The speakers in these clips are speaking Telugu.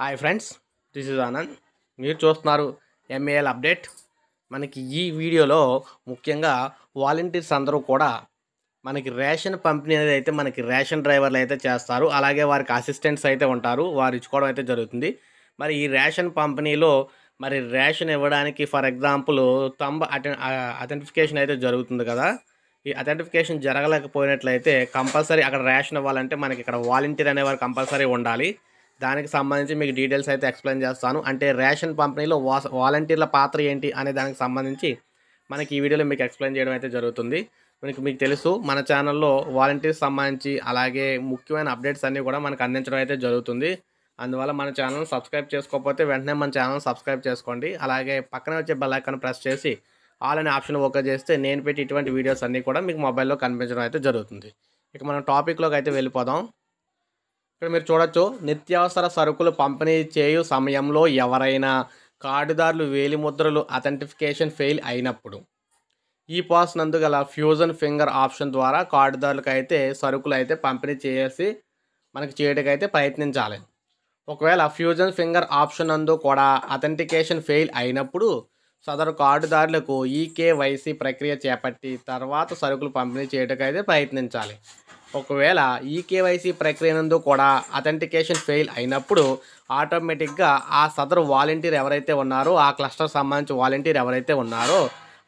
hi friends this is Anand మీరు చూస్తున్నారు ఎంఏఎల్ అప్డేట్ మనకి ఈ వీడియోలో ముఖ్యంగా వాలంటీర్స్ అందరూ కూడా మనకి రేషన్ పంపిణీ అనేది అయితే మనకి రేషన్ డ్రైవర్లు అయితే చేస్తారు అలాగే వారికి అసిస్టెంట్స్ అయితే ఉంటారు వారు ఇచ్చుకోవడం అయితే జరుగుతుంది మరి ఈ రేషన్ పంపిణీలో మరి రేషన్ ఇవ్వడానికి ఫర్ ఎగ్జాంపుల్ తంబ అటెన్ అథెంటిఫికేషన్ అయితే జరుగుతుంది కదా ఈ అథెంటిఫికేషన్ జరగలేకపోయినట్లయితే కంపల్సరీ అక్కడ రేషన్ ఇవ్వాలంటే మనకి ఇక్కడ వాలంటీర్ అనేవారు కంపల్సరీ ఉండాలి దానికి సంబంధించి మీకు డీటెయిల్స్ అయితే ఎక్స్ప్లెయిన్ చేస్తాను అంటే రేషన్ పంపిణీలో వాలంటీర్ల పాత్ర ఏంటి అనే దానికి సంబంధించి మనకి ఈ వీడియోలో మీకు ఎక్స్ప్లెయిన్ చేయడం అయితే జరుగుతుంది మనకి మీకు తెలుసు మన ఛానల్లో వాలంటీర్స్ సంబంధించి అలాగే ముఖ్యమైన అప్డేట్స్ అన్నీ కూడా మనకు అందించడం అయితే జరుగుతుంది అందువల్ల మన ఛానల్ సబ్స్క్రైబ్ చేసుకోకపోతే వెంటనే మన ఛానల్ సబ్స్క్రైబ్ చేసుకోండి అలాగే పక్కన వచ్చే బెల్ ప్రెస్ చేసి ఆల్ అనే ఆప్షన్ ఓకే చేస్తే నేను పెట్టి ఇటువంటి వీడియోస్ అన్నీ కూడా మీకు మొబైల్లో కనిపించడం అయితే జరుగుతుంది ఇక మనం టాపిక్లోకి అయితే వెళ్ళిపోదాం ఇక్కడ మీరు చూడొచ్చు నిత్యావసర సరుకులు పంపిణీ చేయు సమయంలో ఎవరైనా కార్డుదారులు వేలిముద్రలు అథెంటిఫికేషన్ ఫెయిల్ అయినప్పుడు ఈ పాస్ నందు గల ఫ్యూజన్ ఫింగర్ ఆప్షన్ ద్వారా కార్డుదారులకు అయితే సరుకులు అయితే పంపిణీ చేసి మనకి చేయడానికి ప్రయత్నించాలి ఒకవేళ ఫ్యూజన్ ఫింగర్ ఆప్షన్ నందు కూడా అథెంటికేషన్ ఫెయిల్ అయినప్పుడు సదరు కార్డుదారులకు ఈకేవైసీ e ప్రక్రియ చేపట్టి తర్వాత సరుకులు పంపిణీ చేయడానికి అయితే ప్రయత్నించాలి ఒకవేళ ఈ కేవైసీ ప్రక్రియనందు కూడా అథెంటికేషన్ ఫెయిల్ అయినప్పుడు ఆటోమేటిక్గా ఆ సదరు వాలంటీర్ ఎవరైతే ఉన్నారో ఆ క్లస్టర్ సంబంధించి వాలంటీర్ ఎవరైతే ఉన్నారో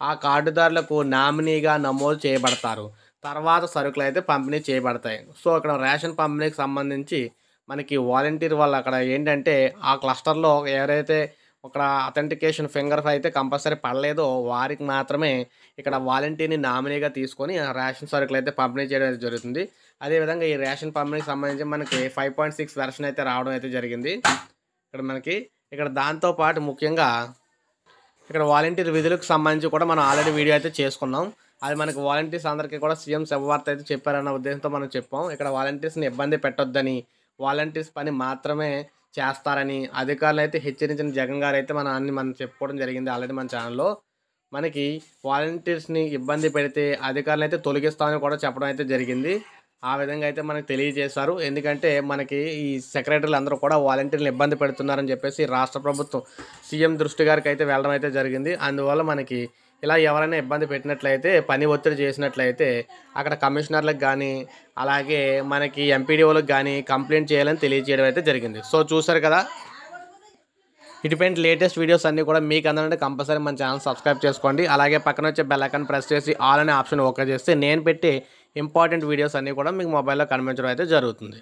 ఆ కార్డుదారులకు నామినీగా నమోదు చేయబడతారు తర్వాత సరుకులు అయితే పంపిణీ చేయబడతాయి సో అక్కడ రేషన్ పంపిణీకి సంబంధించి మనకి వాలంటీర్ వాళ్ళు అక్కడ ఏంటంటే ఆ క్లస్టర్లో ఎవరైతే ఇక్కడ అథెంటికేషన్ ఫింగర్ అయితే కంపల్సరీ పడలేదు వారికి మాత్రమే ఇక్కడ వాలంటీర్ని నామినీగా తీసుకొని రేషన్ సరుకులు అయితే పంపిణీ చేయడం అయితే జరుగుతుంది అదేవిధంగా ఈ రేషన్ పంపిణీకి సంబంధించి మనకి ఫైవ్ పాయింట్ సిక్స్ వెర్షన్ అయితే రావడం అయితే జరిగింది ఇక్కడ మనకి ఇక్కడ దాంతోపాటు ముఖ్యంగా ఇక్కడ వాలంటీర్ విధులకు సంబంధించి కూడా మనం ఆల్రెడీ వీడియో అయితే చేసుకున్నాం అది మనకి వాలంటీర్స్ అందరికీ కూడా సీఎం శుభవార్త అయితే చెప్పారన్న ఉద్దేశంతో మనం చెప్పాం ఇక్కడ వాలంటీర్స్ని ఇబ్బంది పెట్టొద్దని వాలంటీర్స్ పని మాత్రమే చేస్తారని అధికారులు అయితే హెచ్చరించిన జగన్ గారు అయితే మన అన్ని మనం చెప్పుకోవడం జరిగింది ఆల్రెడీ మన ఛానల్లో మనకి వాలంటీర్స్ని ఇబ్బంది పెడితే అధికారులు అయితే తొలగిస్తామని కూడా చెప్పడం అయితే జరిగింది ఆ విధంగా అయితే మనకు తెలియజేశారు ఎందుకంటే మనకి ఈ సెక్రటరీలు అందరూ కూడా వాలంటీర్లు ఇబ్బంది పెడుతున్నారని చెప్పేసి రాష్ట్ర ప్రభుత్వం సీఎం దృష్టి గారికి అయితే వెళ్ళడం అయితే జరిగింది అందువల్ల మనకి ఇలా ఎవరైనా ఇబ్బంది పెట్టినట్లయితే పని ఒత్తిడి చేసినట్లయితే అక్కడ కమిషనర్లకు కానీ అలాగే మనకి ఎంపీడీఓలకు కానీ కంప్లైంట్ చేయాలని తెలియజేయడం అయితే జరిగింది సో చూసారు కదా ఇటువంటి లేటెస్ట్ వీడియోస్ అన్నీ కూడా మీకు అందాలంటే కంపల్సరీ మన ఛానల్ సబ్స్క్రైబ్ చేసుకోండి అలాగే పక్కన వచ్చే బెల్ ఐకాన్ ప్రెస్ చేసి ఆల్ అనే ఆప్షన్ ఓకే చేస్తే నేను పెట్టి ఇంపార్టెంట్ వీడియోస్ అన్నీ కూడా మీకు మొబైల్లో కనిపించడం అయితే జరుగుతుంది